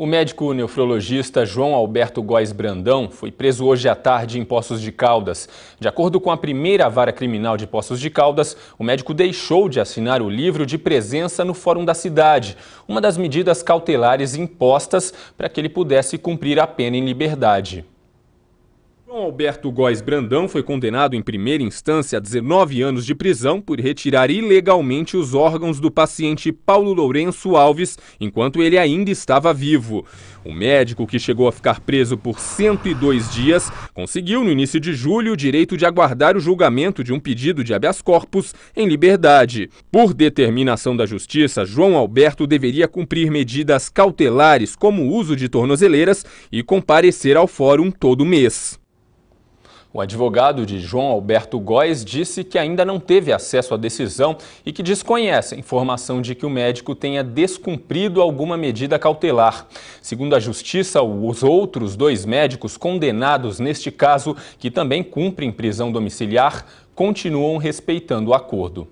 O médico nefrologista João Alberto Góes Brandão foi preso hoje à tarde em Poços de Caldas. De acordo com a primeira vara criminal de Poços de Caldas, o médico deixou de assinar o livro de presença no Fórum da Cidade, uma das medidas cautelares impostas para que ele pudesse cumprir a pena em liberdade. João Alberto Góes Brandão foi condenado em primeira instância a 19 anos de prisão por retirar ilegalmente os órgãos do paciente Paulo Lourenço Alves enquanto ele ainda estava vivo. O médico, que chegou a ficar preso por 102 dias, conseguiu no início de julho o direito de aguardar o julgamento de um pedido de habeas corpus em liberdade. Por determinação da justiça, João Alberto deveria cumprir medidas cautelares como o uso de tornozeleiras e comparecer ao fórum todo mês. O advogado de João Alberto Góes disse que ainda não teve acesso à decisão e que desconhece a informação de que o médico tenha descumprido alguma medida cautelar. Segundo a Justiça, os outros dois médicos condenados neste caso, que também cumprem prisão domiciliar, continuam respeitando o acordo.